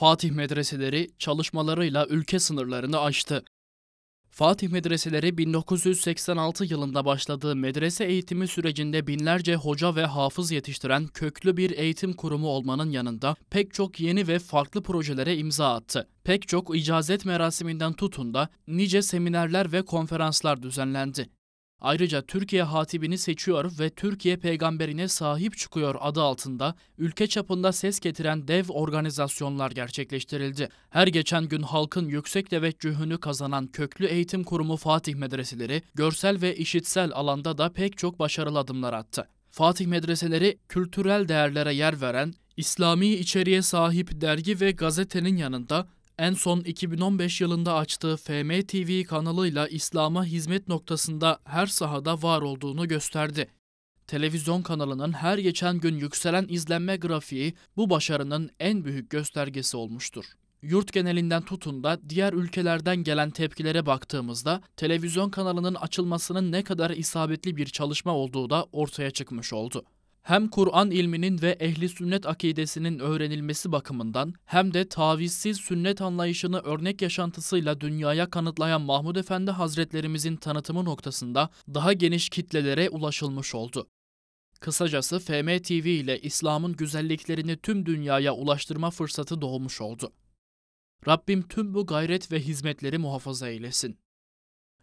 Fatih medreseleri çalışmalarıyla ülke sınırlarını aştı. Fatih medreseleri 1986 yılında başladığı medrese eğitimi sürecinde binlerce hoca ve hafız yetiştiren köklü bir eğitim kurumu olmanın yanında pek çok yeni ve farklı projelere imza attı. Pek çok icazet merasiminden tutun da nice seminerler ve konferanslar düzenlendi. Ayrıca Türkiye hatibini seçiyor ve Türkiye peygamberine sahip çıkıyor adı altında ülke çapında ses getiren dev organizasyonlar gerçekleştirildi. Her geçen gün halkın yüksek teveccühünü kazanan köklü eğitim kurumu Fatih Medreseleri, görsel ve işitsel alanda da pek çok başarılı adımlar attı. Fatih medreseleri kültürel değerlere yer veren, İslami içeriğe sahip dergi ve gazetenin yanında en son 2015 yılında açtığı FM TV kanalıyla İslam'a hizmet noktasında her sahada var olduğunu gösterdi. Televizyon kanalının her geçen gün yükselen izlenme grafiği bu başarının en büyük göstergesi olmuştur. Yurt genelinden tutun da diğer ülkelerden gelen tepkilere baktığımızda televizyon kanalının açılmasının ne kadar isabetli bir çalışma olduğu da ortaya çıkmış oldu hem Kur'an ilminin ve ehli sünnet akidesinin öğrenilmesi bakımından hem de tavizsiz sünnet anlayışını örnek yaşantısıyla dünyaya kanıtlayan Mahmud Efendi Hazretlerimizin tanıtımı noktasında daha geniş kitlelere ulaşılmış oldu. Kısacası FM TV ile İslam'ın güzelliklerini tüm dünyaya ulaştırma fırsatı doğmuş oldu. Rabbim tüm bu gayret ve hizmetleri muhafaza eylesin.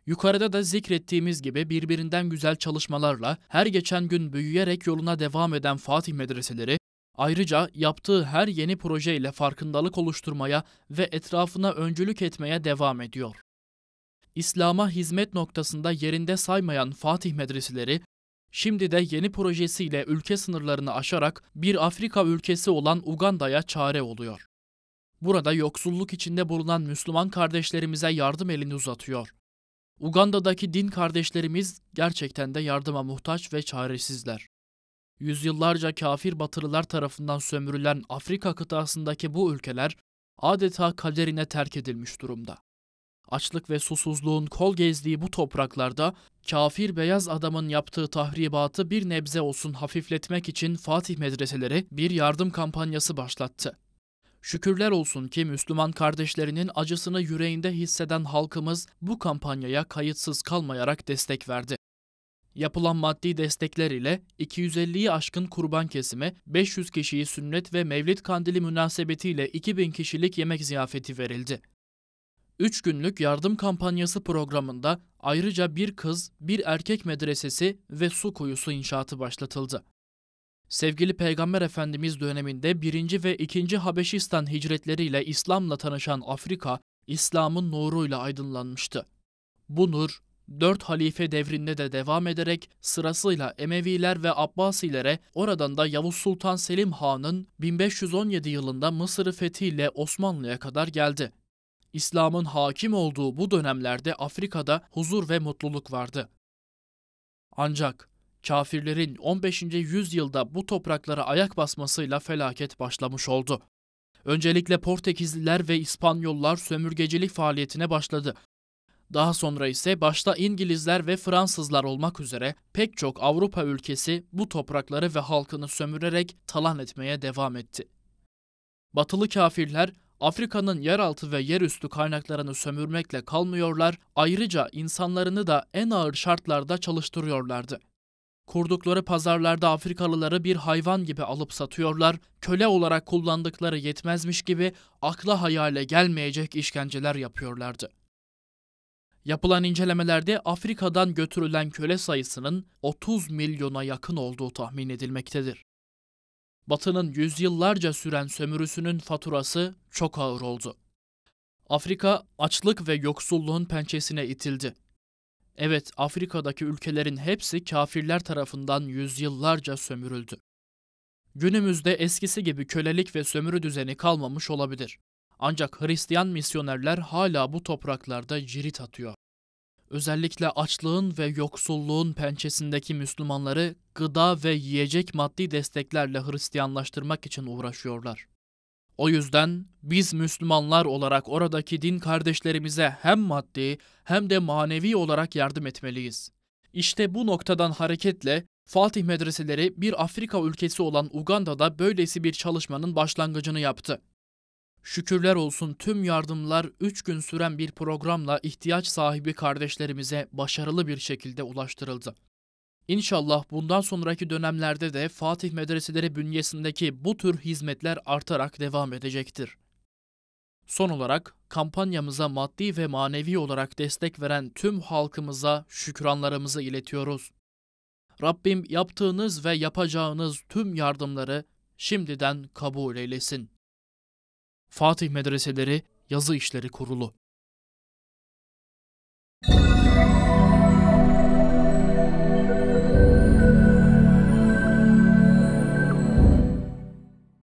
Yukarıda da zikrettiğimiz gibi birbirinden güzel çalışmalarla her geçen gün büyüyerek yoluna devam eden Fatih medreseleri, ayrıca yaptığı her yeni proje ile farkındalık oluşturmaya ve etrafına öncülük etmeye devam ediyor. İslam'a hizmet noktasında yerinde saymayan Fatih medreseleri, şimdi de yeni projesiyle ülke sınırlarını aşarak bir Afrika ülkesi olan Uganda'ya çare oluyor. Burada yoksulluk içinde bulunan Müslüman kardeşlerimize yardım elini uzatıyor. Uganda'daki din kardeşlerimiz gerçekten de yardıma muhtaç ve çaresizler. Yüzyıllarca kafir batılılar tarafından sömürülen Afrika kıtasındaki bu ülkeler adeta kaderine terk edilmiş durumda. Açlık ve susuzluğun kol gezdiği bu topraklarda kafir beyaz adamın yaptığı tahribatı bir nebze olsun hafifletmek için Fatih medreseleri bir yardım kampanyası başlattı. Şükürler olsun ki Müslüman kardeşlerinin acısını yüreğinde hisseden halkımız bu kampanyaya kayıtsız kalmayarak destek verdi. Yapılan maddi destekler ile 250'yi aşkın kurban kesimi, 500 kişiyi sünnet ve mevlid kandili münasebetiyle 2000 kişilik yemek ziyafeti verildi. 3 günlük yardım kampanyası programında ayrıca bir kız, bir erkek medresesi ve su kuyusu inşaatı başlatıldı. Sevgili Peygamber Efendimiz döneminde 1. ve 2. Habeşistan hicretleriyle İslam'la tanışan Afrika, İslam'ın nuruyla aydınlanmıştı. Bu nur, dört halife devrinde de devam ederek sırasıyla Emeviler ve Abbasilere oradan da Yavuz Sultan Selim Han'ın 1517 yılında Mısır'ı fethiyle Osmanlı'ya kadar geldi. İslam'ın hakim olduğu bu dönemlerde Afrika'da huzur ve mutluluk vardı. Ancak kafirlerin 15. yüzyılda bu topraklara ayak basmasıyla felaket başlamış oldu. Öncelikle Portekizliler ve İspanyollar sömürgecilik faaliyetine başladı. Daha sonra ise başta İngilizler ve Fransızlar olmak üzere pek çok Avrupa ülkesi bu toprakları ve halkını sömürerek talan etmeye devam etti. Batılı kafirler Afrika'nın yeraltı ve yerüstü kaynaklarını sömürmekle kalmıyorlar, ayrıca insanlarını da en ağır şartlarda çalıştırıyorlardı. Kurdukları pazarlarda Afrikalıları bir hayvan gibi alıp satıyorlar, köle olarak kullandıkları yetmezmiş gibi akla hayale gelmeyecek işkenceler yapıyorlardı. Yapılan incelemelerde Afrika'dan götürülen köle sayısının 30 milyona yakın olduğu tahmin edilmektedir. Batı'nın yüzyıllarca süren sömürüsünün faturası çok ağır oldu. Afrika açlık ve yoksulluğun pençesine itildi. Evet, Afrika'daki ülkelerin hepsi kafirler tarafından yüzyıllarca sömürüldü. Günümüzde eskisi gibi kölelik ve sömürü düzeni kalmamış olabilir. Ancak Hristiyan misyonerler hala bu topraklarda cirit atıyor. Özellikle açlığın ve yoksulluğun pençesindeki Müslümanları gıda ve yiyecek maddi desteklerle Hristiyanlaştırmak için uğraşıyorlar. O yüzden biz Müslümanlar olarak oradaki din kardeşlerimize hem maddi hem de manevi olarak yardım etmeliyiz. İşte bu noktadan hareketle Fatih medreseleri bir Afrika ülkesi olan Uganda'da böylesi bir çalışmanın başlangıcını yaptı. Şükürler olsun tüm yardımlar 3 gün süren bir programla ihtiyaç sahibi kardeşlerimize başarılı bir şekilde ulaştırıldı. İnşallah bundan sonraki dönemlerde de Fatih medreseleri bünyesindeki bu tür hizmetler artarak devam edecektir. Son olarak kampanyamıza maddi ve manevi olarak destek veren tüm halkımıza şükranlarımızı iletiyoruz. Rabbim yaptığınız ve yapacağınız tüm yardımları şimdiden kabul eylesin. Fatih Medreseleri Yazı İşleri Kurulu